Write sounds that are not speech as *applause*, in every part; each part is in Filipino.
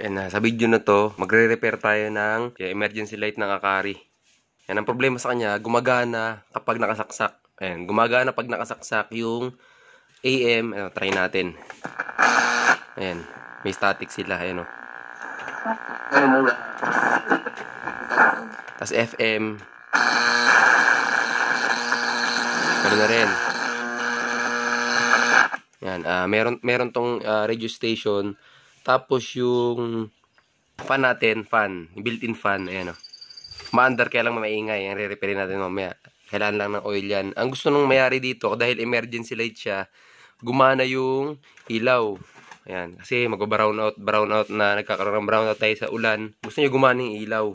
And uh, eh, sa video na to, magre-repair tayo ng emergency light ng Akari. Yan ang problema sa kanya, gumagana kapag nakasaksak. Ayan, gumagana pag nakasaksak yung AM. Ayan, try natin. Ayan, may static sila. Ayan o. Oh. Tapos FM. Meron ano na rin. Ayan, uh, meron, meron tong uh, radio station tapos yung fan natin, fan, built-in fan, ayan o. Oh. Maandar kaya lang maingay, ang re-repair natin mamaya. Kailangan lang ng oil yan. Ang gusto nung mayari dito, dahil emergency light siya, gumana yung ilaw. Ayan, kasi mag-brown out, brown out na, nagkakaroon ng brown out tayo sa ulan. Gusto nyo gumana yung ilaw.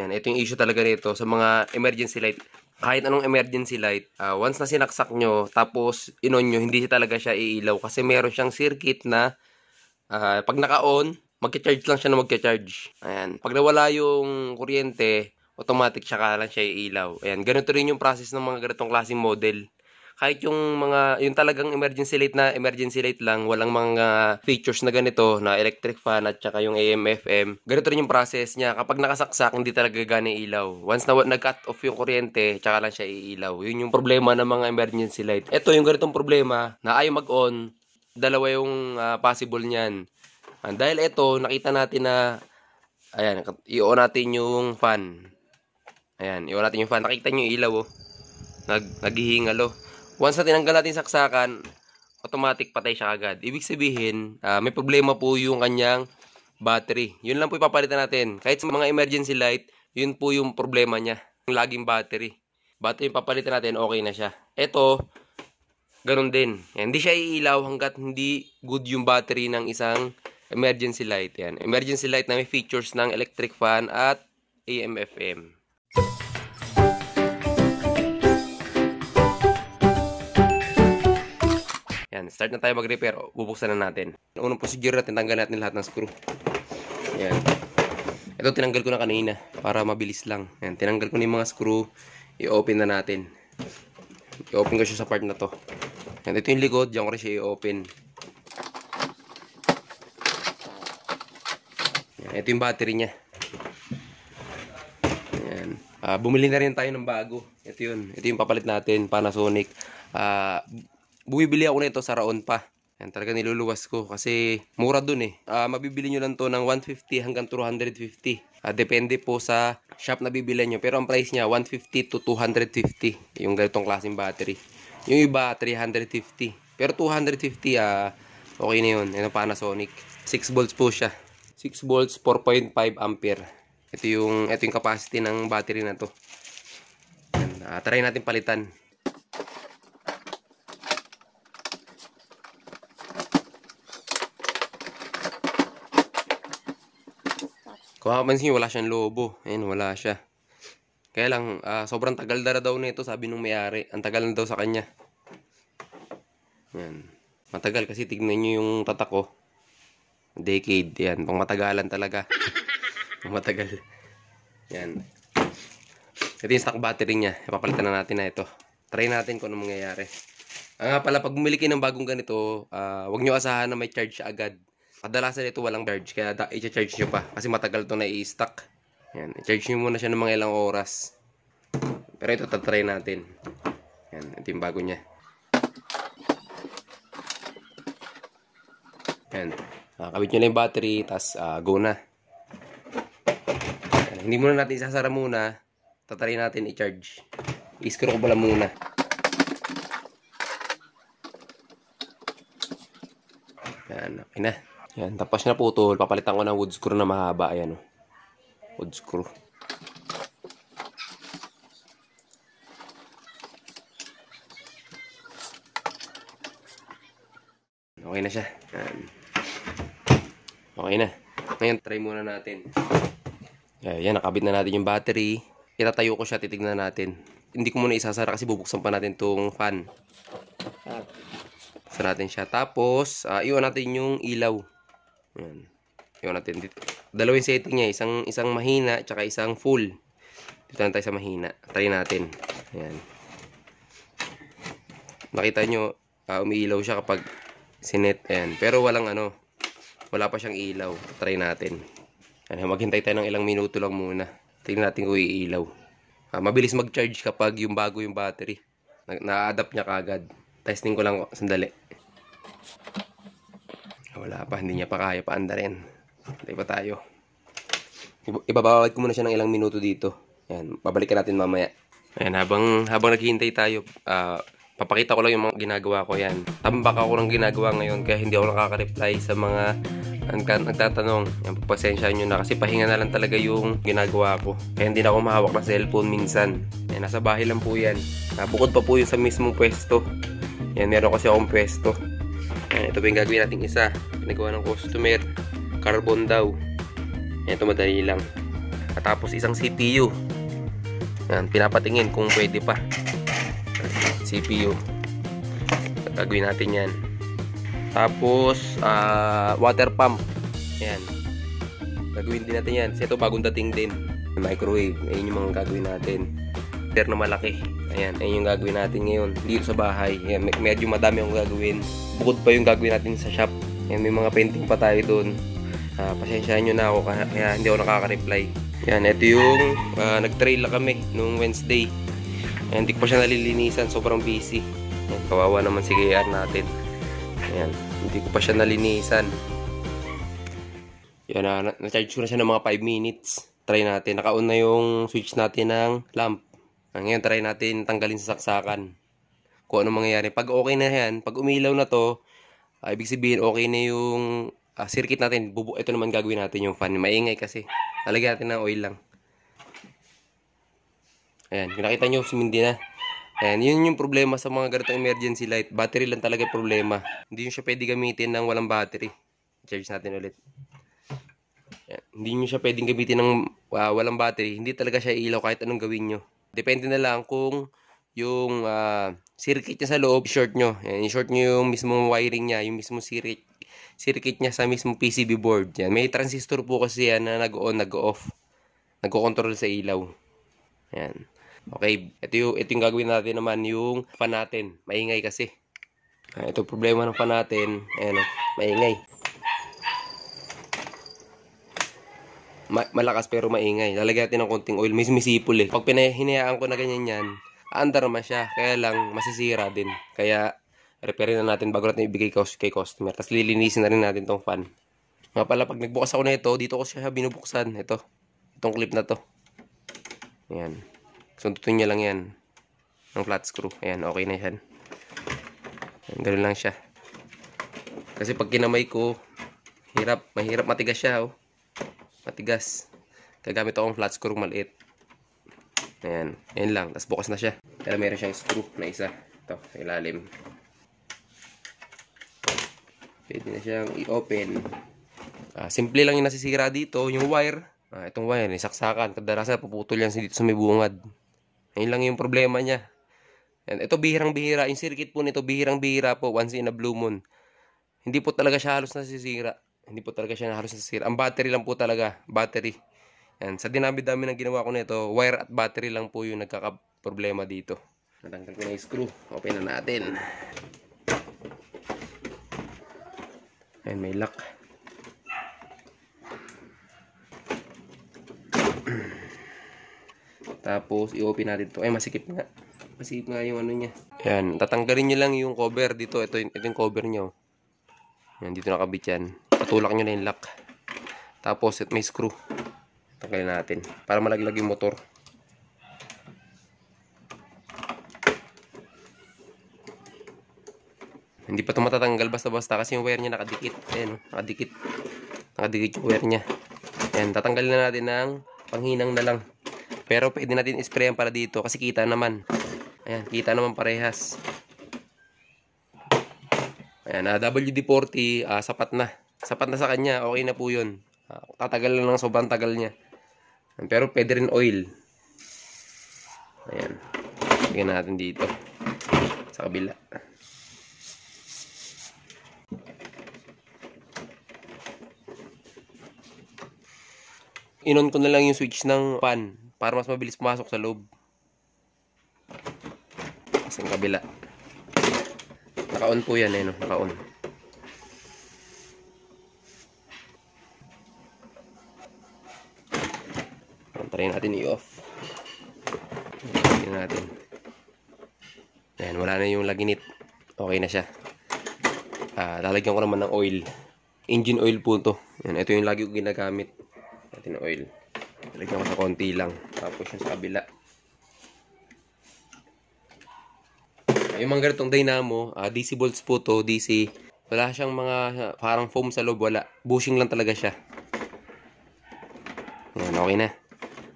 Ayan, ito yung issue talaga nito sa mga emergency light kahit anong emergency light, uh, once na sinaksak nyo, tapos inon nyo, hindi talaga siya iilaw kasi meron siyang circuit na Uh, pag naka-on, magka-charge lang siya na magka-charge. Ayan. Pag nawala yung kuryente, automatic siya lang siya iilaw. Ayan, ganito rin yung process ng mga ganitong klaseng model. Kahit yung mga, yung talagang emergency light na emergency light lang, walang mga features na ganito, na electric fan at saka yung AM, FM. Ganito rin yung process niya. Kapag nakasaksak, hindi talaga gani ilaw. Once na nag-cut off yung kuryente, tsaka lang siya iilaw. Yun yung problema ng mga emergency light. Ito yung ganitong problema na ayaw mag-on, dalawa yung uh, possible niyan. And ah, dahil ito, nakita natin na ayan, i-on natin yung fan. Ayan, i-on natin yung fan. Nakita niyo yung ilaw oh. Nag naghihingalo. Once na tinanggal natin saksakan, automatic patay siya agad. Ibig sabihin, uh, may problema po yung kanyang battery. Yun lang po ipapalitan natin. Kahit sa mga emergency light, yun po yung problema niya. Yung laging battery. Battery yung papalitan natin, okay na siya. Ito, ganun din. Yan, hindi siya iilaw hanggat hindi good yung battery ng isang emergency light. Yan. Emergency light na may features ng electric fan at AM-FM. Yan, start na tayo mag-repair. Oh, bubuksan na natin. Unang procedure natin, tanggal natin lahat ng screw. Yan. Ito tinanggal ko na kanina para mabilis lang. Yan, tinanggal ko na yung mga screw. I-open na natin i-open ko siya sa part na to yan, ito yung likod. Diyan ko rin siya i-open. Yan, ito yung battery niya. Yan. Uh, ah, bumili na rin tayo ng bago. Ito yun. Ito yung papalit natin, Panasonic. Uh, bumibili ako nito sa Raon pa. Yan, talaga niluluwas ko kasi mura dun eh. Uh, mabibili nyo lang to ng 150 hanggang 250. Uh, depende po sa shop na bibili nyo. Pero ang price niya, 150 to 250. Yung ganitong klaseng battery. Yung iba, 350. Pero 250, ah, okay na yun. Yan Panasonic. 6 volts po siya. 6 volts, 4.5 ampere. Ito yung, ito yung capacity ng battery na to. Yan, ah, try natin palitan. Kung makapansin wala siyang lobo. Ayan, wala siya. Kaya lang, uh, sobrang tagal dara daw nito, sabi nung may-ari. Ang tagal na daw sa kanya. Yan. Matagal kasi tignan nyo yung tatak ko. Oh. Decade. Yan. Pang matagalan talaga. *laughs* Pang matagal. Yan. Ito yung stock battery niya. Ipapalitan na natin na ito. Try natin kung ano mangyayari. Ah, nga pala, pag bumili kayo ng bagong ganito, uh, ah, wag nyo asahan na may charge agad. Kadalasan ito walang charge, kaya i-charge nyo pa. Kasi matagal to na i-stock. Yan, i-charge nyo muna siya ng mga ilang oras. Pero ito, tatry natin. Yan, ito yung bago niya. Yan, uh, kabit nyo na yung battery, tapos uh, ah, go na. Yan, hindi muna natin isasara muna. Tatry natin i-charge. I-screw ko pala muna. Yan, okay na. Yan, tapos na po ito. Papalitan ko ng wood screw na mahaba. Ayan o. Oh wood screw okay na siya um, okay na ngayon try muna natin ayan eh, nakabit na natin yung battery itatayo ko siya titignan natin hindi ko muna isasara kasi bubuksan pa natin tong fan buksan natin siya tapos uh, iwan natin yung ilaw ayan yung natin dito. Dalawang setting niya, isang isang mahina tsaka isang full. Dito na tayo sa mahina. Try natin. Ayun. Makita nyo, uh, umiilaw siya kapag sinet. Ayan. Pero walang ano, wala pa siyang ilaw. Try natin. Ayan, maghintay tayo ng ilang minuto lang muna. Tingnan natin kung iilaw. Uh, mabilis mag-charge kapag yung bago yung battery. Na-adapt na niya kagad. Testing ko lang sandali. Ah, wala pa, hindi niya pa kaya pa paandarin. Patay pa tayo. Ibabawad ko muna siya ng ilang minuto dito. Yan, babalikan natin mamaya. Ayan, habang, habang naghihintay tayo, uh, papakita ko lang yung mga ginagawa ko. Yan, tambak ako ng ginagawa ngayon kaya hindi ako nakaka-reply sa mga nagtatanong. Yan, pagpasensya nyo na kasi pahinga na lang talaga yung ginagawa ko. Kaya hindi na ako mahawak na cellphone minsan. Ayan, nasa bahay lang po yan. Uh, bukod pa po yung sa mismong pwesto. Yan, meron kasi akong pwesto. Ayan, ito po yung gagawin natin isa. Ginagawa ng customer carbon daw ito madali lang at tapos isang CPU yan, pinapatingin kung pwede pa CPU gagawin natin yan tapos uh, water pump yan gagawin din natin yan kasi ito bagong dating din microwave ayun yung mga gagawin natin heater na malaki ayan ayun yung gagawin natin ngayon dito sa bahay ayan, medyo madami yung gagawin bukod pa yung gagawin natin sa shop ayan, may mga painting pa tayo doon Uh, pasensyahan nyo na ako kaya hindi ako nakaka-reply. Yan, ito yung uh, nag-trail na kami nung Wednesday. hindi ko pa siya nalilinisan. Sobrang busy. Ayan, kawawa naman si KR natin. Ayan, hindi ko pa siya nalinisan. Yan, uh, na-charge ko na siya ng mga 5 minutes. Try natin. Naka-on na yung switch natin ng lamp. Ngayon, try natin tanggalin sa saksakan. Kung ano mangyayari. Pag okay na yan, pag umilaw na to, uh, ibig sabihin okay na yung uh, circuit natin, bubu ito naman gagawin natin yung fan. Maingay kasi. Talagyan natin ng oil lang. Ayan, kung nakita nyo, sumindi na. Ayan, yun yung problema sa mga ganitong emergency light. Battery lang talaga problema. Hindi nyo siya pwede gamitin ng walang battery. Charge natin ulit. Ayan, hindi nyo siya pwedeng gamitin ng uh, walang battery. Hindi talaga siya ilaw kahit anong gawin nyo. Depende na lang kung yung uh, circuit niya sa loob, short nyo. Ayan, short nyo yung mismong wiring niya, yung mismong circuit circuit niya sa mismo PCB board. Yan. May transistor po kasi yan na nag-on, nag-off. Nagko-control sa ilaw. Yan. Okay, ito yung, ito yung gagawin natin naman yung fan natin. Maingay kasi. Ah, ito problema ng fan natin. Ayan, oh, maingay. Ma malakas pero maingay. Lalagyan natin ng konting oil. May sumisipol eh. Pag pinahinayaan ko na ganyan yan, aandar naman siya. Kaya lang, masisira din. Kaya, repairin na natin bago natin ibigay kay customer. Tapos lilinisin na rin natin tong fan. Nga pala, pag nagbukas ako na ito, dito ko siya binubuksan. Ito. Itong clip na to. Ayan. Suntutin nyo lang yan. Ng flat screw. Ayan, okay na yan. Ayan, ganun lang siya. Kasi pag kinamay ko, hirap. Mahirap matigas siya, oh. Matigas. Gagamit ako ang flat screw maliit. Ayan. Ayan lang. Tapos bukas na siya. Pero meron siyang screw na isa. Ito, ilalim. Pwede na siyang i-open. Uh, simple lang yung nasisira dito, yung wire. Uh, itong wire, isaksakan. Kadalasan, puputol yan dito sa may bungad. Ayun lang yung problema niya. And Ito bihirang-bihira. Yung circuit po nito, bihirang-bihira po once in a blue moon. Hindi po talaga siya halos nasisira. Hindi po talaga siya halos nasisira. Ang battery lang po talaga. Battery. Yan. Sa dinami-dami ng ginawa ko nito, wire at battery lang po yung nagkakaproblema dito. Natanggal ko na yung screw. Open na natin. Ayan, may lock. Tapos, i-open natin to. Ay, masikip nga. Masikip nga yung ano niya. Ayan, tatanggalin nyo lang yung cover dito. Ito, ito yung cover nyo. Ayan, dito nakabit yan. Patulak nyo na yung lock. Tapos, may screw. Tanggalin natin. Para malaglag yung motor. Hindi pa ito matatanggal basta-basta kasi yung wire niya nakadikit. Ayan, oh, nakadikit. Nakadikit yung wire niya. Ayan, tatanggalin na natin ng panghinang na lang. Pero pwede natin isprayan para dito kasi kita naman. Ayan, kita naman parehas. Ayan, uh, WD-40, uh, sapat na. Sapat na sa kanya, okay na po yun. Uh, tatagal lang, sobrang tagal niya. Pero pwede rin oil. Ayan. Lagyan natin dito. Sa kabila. inon ko na lang yung switch ng fan para mas mabilis pumasok sa loob. Sa ang kabila. Naka-on po yan eh, no? Naka-on. Try natin i-off. Tingnan natin. Ayan, wala na yung laginit. Okay na siya. Ah, lalagyan ko naman ng oil. Engine oil po to. Ayan, ito yung lagi ko ginagamit natin oil. Lagyan mo sa konti lang. Tapos yung sa kabila. Yung mga ganitong dynamo, uh, ah, DC volts po to, DC. Wala siyang mga parang foam sa loob, wala. Bushing lang talaga siya. Yan, okay na.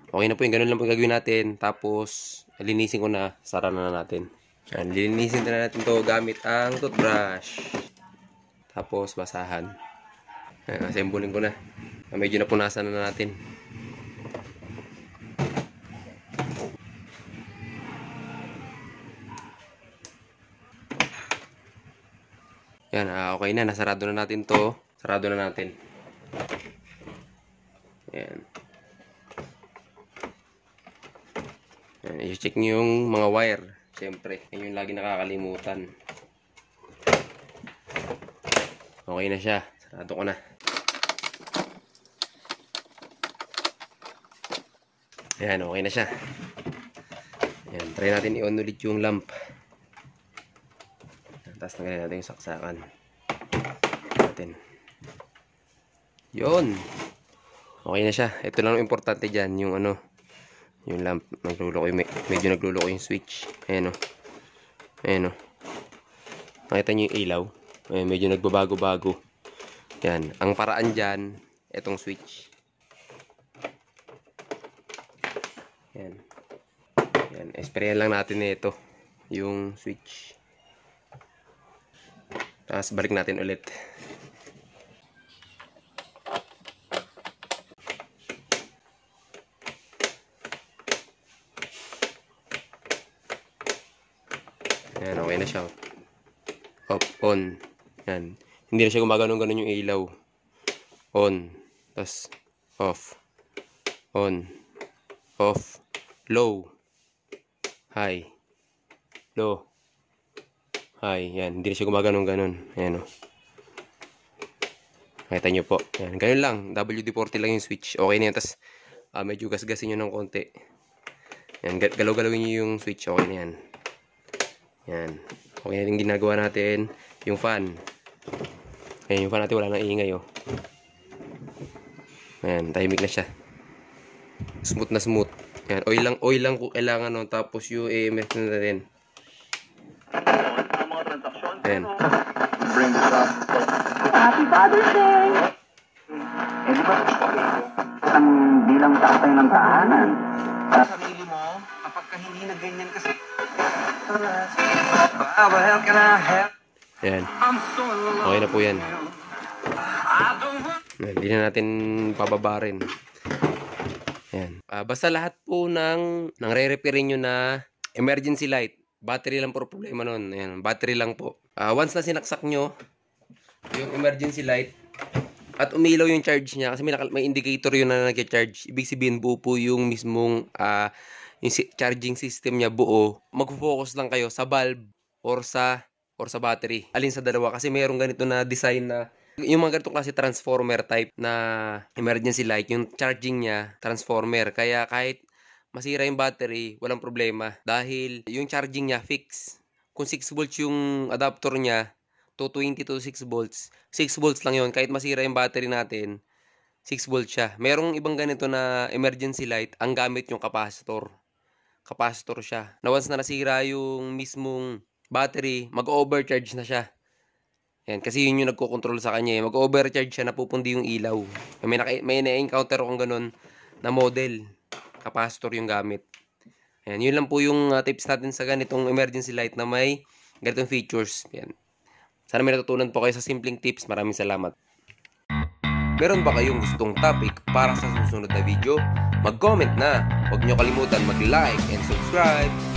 Okay na po yung ganun lang po gagawin natin. Tapos, linisin ko na, sara na, natin. Yan, linisin na natin to gamit ang toothbrush. Tapos, basahan. Ayan, assembling ko na na ah, medyo napunasan na natin yan uh, okay na nasarado na natin to sarado na natin yan yan i-check nyo yung mga wire Siyempre, yun yung lagi nakakalimutan okay na siya sarado ko na Ayan, okay na siya. Ayan, try natin i-on ulit yung lamp. Tapos tanggalin natin yung saksakan. Natin. Yun. Okay na siya. Ito lang ang importante dyan, yung ano, yung lamp. Nagluloko, med medyo nagluloko yung switch. Ayan o. Oh. Ayan o. Oh. Nakita nyo yung ilaw. Ayan, medyo nagbabago-bago. Yan. Ang paraan dyan, itong switch. Yan. Yan. Esprayan lang natin ito. Yung switch. Tapos balik natin ulit. Ayan, okay na siya. Off. on. Yan. Hindi na siya gumagano'n-ganon yung ilaw. On. Tapos, off. On. Off low, high, low, high. Yan, hindi na siya gumaganon ganon. Ayan o. Oh. Nakita nyo po. Yan, ganun lang. WD-40 lang yung switch. Okay na yan. tas uh, medyo gasgasin nyo ng konti. Yan, galaw-galawin nyo yung switch. Okay na yan. Yan. Okay na yung ginagawa natin. Yung fan. Ayan, yung fan natin wala nang iingay oh. Ayan, tahimik na siya. Smooth na smooth. Yan, oil lang, oil lang ko kailangan nun. Tapos yung AMS na din. Ayan. Happy Father's Day! Eh, di ba? Ang bilang tatay ng tahanan. Sa sarili mo, kapag ka hindi na ganyan kasi... Baba, ah, how can I help? Ayan. Okay na po yan. Hindi na natin pababa rin. Ayan. Uh, ah, basta lahat po ng, nang re referin nyo na emergency light. Battery lang po problema nun. Ayan, battery lang po. Uh, once na sinaksak nyo yung emergency light at umilaw yung charge niya kasi may, may indicator yun na nag-charge. Ibig sabihin buo po yung mismong uh, yung si charging system niya buo. Mag-focus lang kayo sa bulb or sa or sa battery. Alin sa dalawa kasi mayroong ganito na design na yung mga ganitong klase transformer type na emergency light, yung charging niya, transformer. Kaya kahit masira yung battery, walang problema. Dahil yung charging niya, fix. Kung 6 volts yung adapter niya, to 20 to 6 volts. 6 volts lang yon Kahit masira yung battery natin, 6 volts siya. Merong ibang ganito na emergency light, ang gamit yung capacitor. Capacitor siya. Na once na nasira yung mismong battery, mag-overcharge na siya. Yan, kasi yun yung nagko-control sa kanya. Eh. Mag-overcharge siya, napupundi yung ilaw. May, may na-encounter akong ganun na model. Capacitor yung gamit. Ayan, yun lang po yung uh, tips natin sa ganitong emergency light na may ganitong features. Yan. Sana may natutunan po kayo sa simpleng tips. Maraming salamat. Meron ba kayong gustong topic para sa susunod na video? Mag-comment na! Huwag nyo kalimutan mag-like and subscribe!